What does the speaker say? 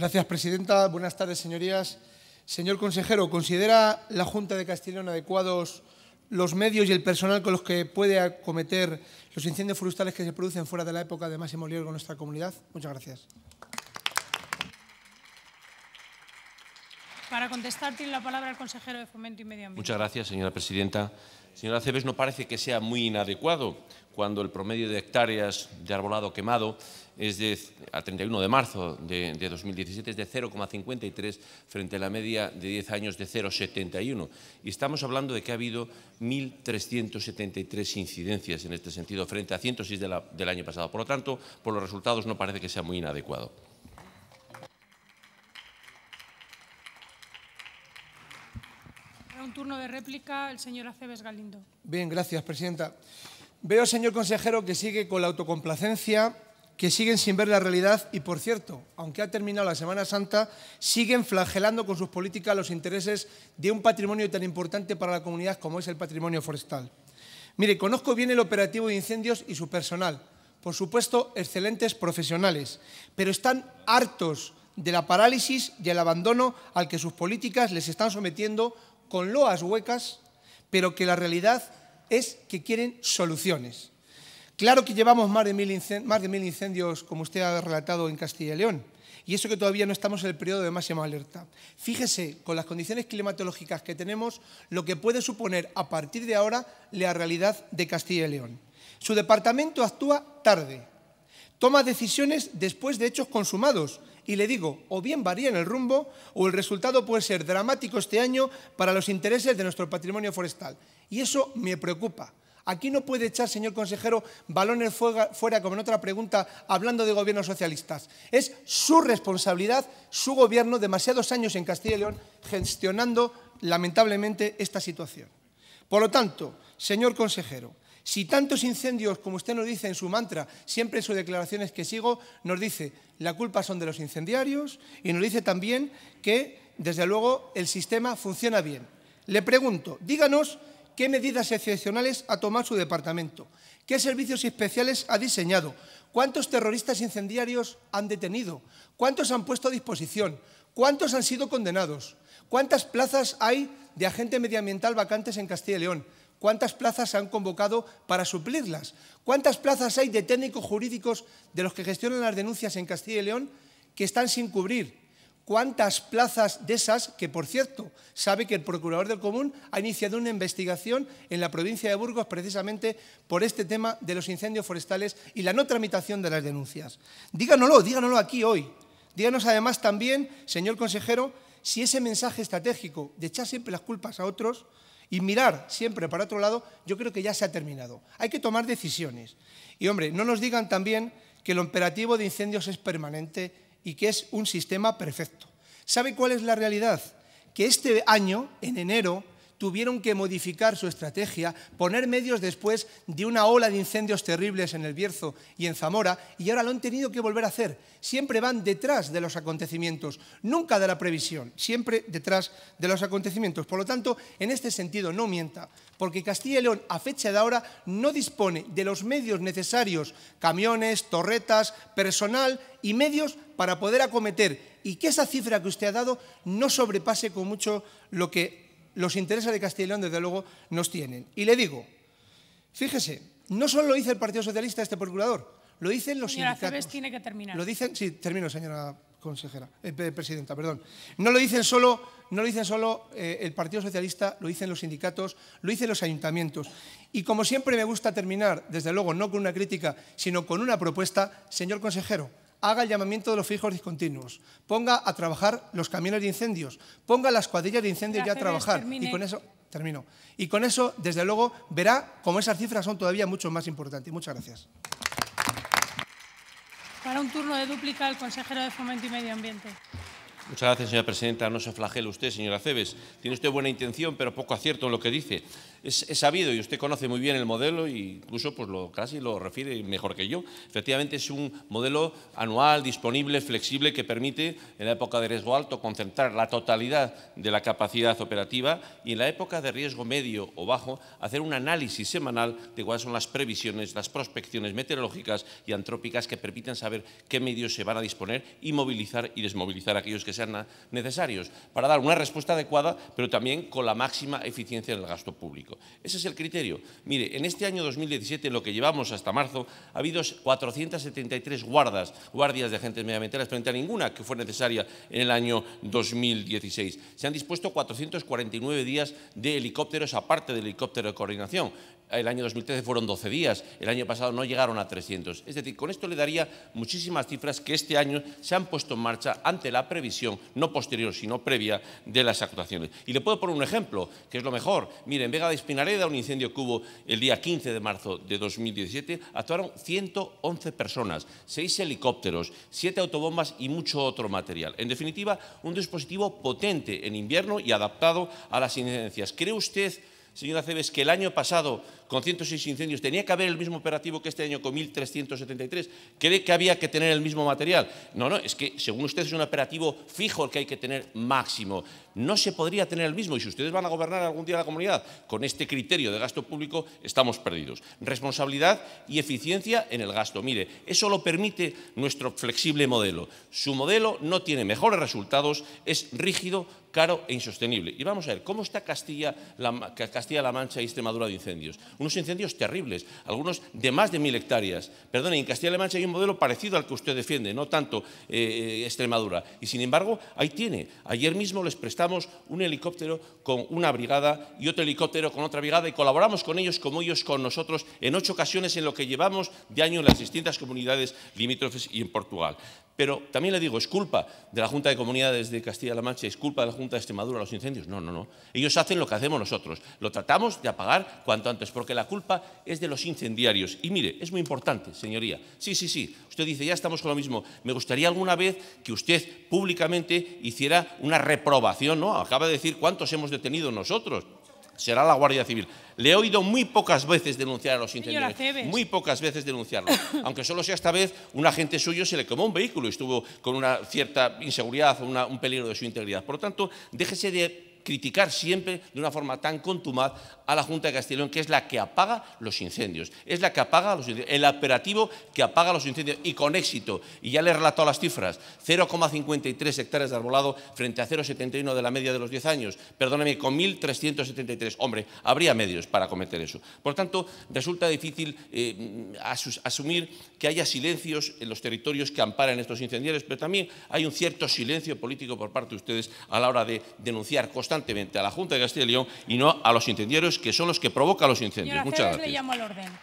Gracias, presidenta. Buenas tardes, señorías. Señor consejero, ¿considera la Junta de Castellón adecuados los medios y el personal con los que puede acometer los incendios forestales que se producen fuera de la época de máximo riesgo en nuestra comunidad? Muchas gracias. Para contestar, tiene la palabra el consejero de Fomento y Medio Ambiente. Muchas gracias, señora presidenta. Señora Cebes, no parece que sea muy inadecuado cuando el promedio de hectáreas de arbolado quemado es de, a 31 de marzo de, 2017 es de 0,53 frente a la media de 10 años de 0,71. Y estamos hablando de que ha habido 1.373 incidencias en este sentido frente a 106 de del año pasado. Por lo tanto, por los resultados no parece que sea muy inadecuado. un turno de réplica, el señor Aceves Galindo. Bien, gracias, presidenta. Veo, señor consejero, que sigue con la autocomplacencia, que siguen sin ver la realidad y, por cierto, aunque ha terminado la Semana Santa, siguen flagelando con sus políticas los intereses de un patrimonio tan importante para la comunidad como es el patrimonio forestal. Mire, conozco bien el operativo de incendios y su personal. Por supuesto, excelentes profesionales, pero están hartos de la parálisis y el abandono al que sus políticas les están sometiendo con loas huecas, pero que la realidad es que quieren soluciones. Claro que llevamos más de, mil incendios, más de incendios, como usted ha relatado, en Castilla y León. Y eso que todavía no estamos en el periodo de máxima alerta. Fíjese, con las condiciones climatológicas que tenemos, lo que puede suponer a partir de ahora la realidad de Castilla y León. Su departamento actúa tarde, Toma decisiones después de hechos consumados. Y le digo, o bien varía en el rumbo o el resultado puede ser dramático este año para los intereses de nuestro patrimonio forestal. Y eso me preocupa. Aquí no puede echar, señor consejero, balones fuera, como en otra pregunta, hablando de gobiernos socialistas. Es su responsabilidad, su gobierno, demasiados años en Castilla y León, gestionando lamentablemente esta situación. Por lo tanto, señor consejero, si tantos incendios, como usted nos dice en su mantra, siempre en sus declaraciones que sigo, nos dice la culpa son de los incendiarios y nos dice también que, desde luego, el sistema funciona bien. Le pregunto, díganos qué medidas excepcionales ha tomado su departamento, qué servicios especiales ha diseñado, cuántos terroristas incendiarios han detenido, cuántos han puesto a disposición, cuántos han sido condenados, cuántas plazas hay de agente medioambiental vacantes en Castilla y León. ¿Cuántas plazas se han convocado para suplirlas? ¿Cuántas plazas hay de técnicos jurídicos de los que gestionan las denuncias en Castilla y León que están sin cubrir? ¿Cuántas plazas de esas, que por cierto sabe que el Procurador del Común ha iniciado una investigación en la provincia de Burgos precisamente por este tema de los incendios forestales y la no tramitación de las denuncias? Díganoslo, díganoslo aquí hoy. Díganos además también, señor consejero, si ese mensaje estratégico de echar siempre las culpas a otros y mirar siempre para otro lado, yo creo que ya se ha terminado. Hay que tomar decisiones. Y hombre, no nos digan también que el operativo de incendios es permanente y que es un sistema perfecto. ¿Sabe cuál es la realidad? Que este año, en enero, tuvieron que modificar su estrategia, poner medios después de una ola de incendios terribles en el Bierzo y en Zamora, y ahora lo han tenido que volver a hacer. Siempre van detrás de los acontecimientos, nunca de la previsión, siempre detrás de los acontecimientos. Por lo tanto, en este sentido, no mienta, porque Castilla y León, a fecha de ahora, no dispone de los medios necesarios, camiones, torretas, personal y medios para poder acometer y que esa cifra que usted ha dado no sobrepase con mucho lo que los intereses de Castilla y León, desde luego, nos tienen. Y le digo, fíjese, no solo lo dice el Partido Socialista este procurador, lo dicen los señora sindicatos. tiene que terminar. Lo dicen, sí, termino, señora consejera, eh, presidenta, perdón. No lo dicen solo, no lo dicen solo eh, el Partido Socialista, lo dicen los sindicatos, lo dicen los ayuntamientos. Y como siempre me gusta terminar, desde luego, no con una crítica, sino con una propuesta, señor consejero, haga el llamamiento de los fijos discontinuos, ponga a trabajar los camiones de incendios, ponga las cuadrillas de incendios ya a trabajar. Y con eso termino. Y con eso, desde luego, verá cómo esas cifras son todavía mucho más importantes. Muchas gracias. Para un turno de dúplica, el consejero de Fomento y Medio Ambiente. Muchas gracias, señora presidenta. No se flagele usted, señora Cebes. Tiene usted buena intención, pero poco acierto en lo que dice. Es, sabido y usted conoce muy bien el modelo e incluso pues, lo, casi lo refiere mejor que yo. Efectivamente, es un modelo anual, disponible, flexible, que permite en la época de riesgo alto concentrar la totalidad de la capacidad operativa y en la época de riesgo medio o bajo hacer un análisis semanal de cuáles son las previsiones, las prospecciones meteorológicas y antrópicas que permitan saber qué medios se van a disponer y movilizar y desmovilizar aquellos que se necesarios para dar una respuesta adecuada, pero también con la máxima eficiencia del gasto público. Ese es el criterio. Mire, en este año 2017, lo que llevamos hasta marzo, ha habido 473 guardas, guardias de agentes medioambientales frente ninguna que fue necesaria en el año 2016. Se han dispuesto 449 días de helicópteros aparte del helicóptero de coordinación el año 2013 fueron 12 días, el año pasado no llegaron a 300. Es decir, con esto le daría muchísimas cifras que este año se han puesto en marcha ante la previsión, no posterior, sino previa, de las actuaciones. Y le puedo poner un ejemplo, que es lo mejor. ...miren, en Vega de Espinareda, un incendio que el día 15 de marzo de 2017, actuaron 111 personas, 6 helicópteros, 7 autobombas y mucho otro material. En definitiva, un dispositivo potente en invierno y adaptado a las incidencias. ¿Cree usted, señora Cebes, que el año pasado con 106 incendios, tenía que haber el mismo operativo que este año con 1.373. ¿Cree que había que tener el mismo material? No, no, es que según usted es un operativo fijo el que hay que tener máximo. No se podría tener el mismo y si ustedes van a gobernar algún día la comunidad con este criterio de gasto público, estamos perdidos. Responsabilidad y eficiencia en el gasto. Mire, eso lo permite nuestro flexible modelo. Su modelo no tiene mejores resultados, es rígido, caro e insostenible. Y vamos a ver, ¿cómo está Castilla-La Mancha y Extremadura de incendios? unos incendios terribles, algunos de más de mil hectáreas. Perdón, en Castilla-La Mancha hay un modelo parecido al que usted defiende, no tanto eh, eh, Extremadura. Y sin embargo, ahí tiene. Ayer mismo les prestamos un helicóptero con una brigada y otro helicóptero con otra brigada y colaboramos con ellos como ellos con nosotros en ocho ocasiones en lo que llevamos de año en las distintas comunidades limítrofes y en Portugal. Pero también le digo, ¿es culpa de la Junta de Comunidades de Castilla-La Mancha? ¿Es culpa de la Junta de Extremadura los incendios? No, no, no. Ellos hacen lo que hacemos nosotros. Lo tratamos de apagar cuanto antes, porque la culpa es de los incendiarios. Y mire, es muy importante, señoría. Sí, sí, sí. Usted dice, ya estamos con lo mismo. Me gustaría alguna vez que usted públicamente hiciera una reprobación, ¿no? Acaba de decir cuántos hemos detenido nosotros será la Guardia Civil. Le he oído muy pocas veces denunciar a los intendentes... muy pocas veces denunciarlo, aunque solo sea esta vez un agente suyo se le quemó un vehículo y estuvo con una cierta inseguridad un peligro de su integridad. Por lo tanto, déjese de criticar siempre de una forma tan contumaz a la Junta de Castilla León, que es la que apaga los incendios. Es la que apaga los incendios, el operativo que apaga los incendios y con éxito. Y ya le he relatado las cifras, 0,53 hectáreas de arbolado frente a 0,71 de la media de los 10 años. Perdóname, con 1.373. Hombre, habría medios para cometer eso. Por tanto, resulta difícil eh, asumir que haya silencios en los territorios que amparan estos incendios... pero también hay un cierto silencio político por parte de ustedes a la hora de denunciar constantemente a la Junta de Castilla y León y no a los incendiarios que son los que provocan los incendios. Muchas gracias. Le llamo al orden.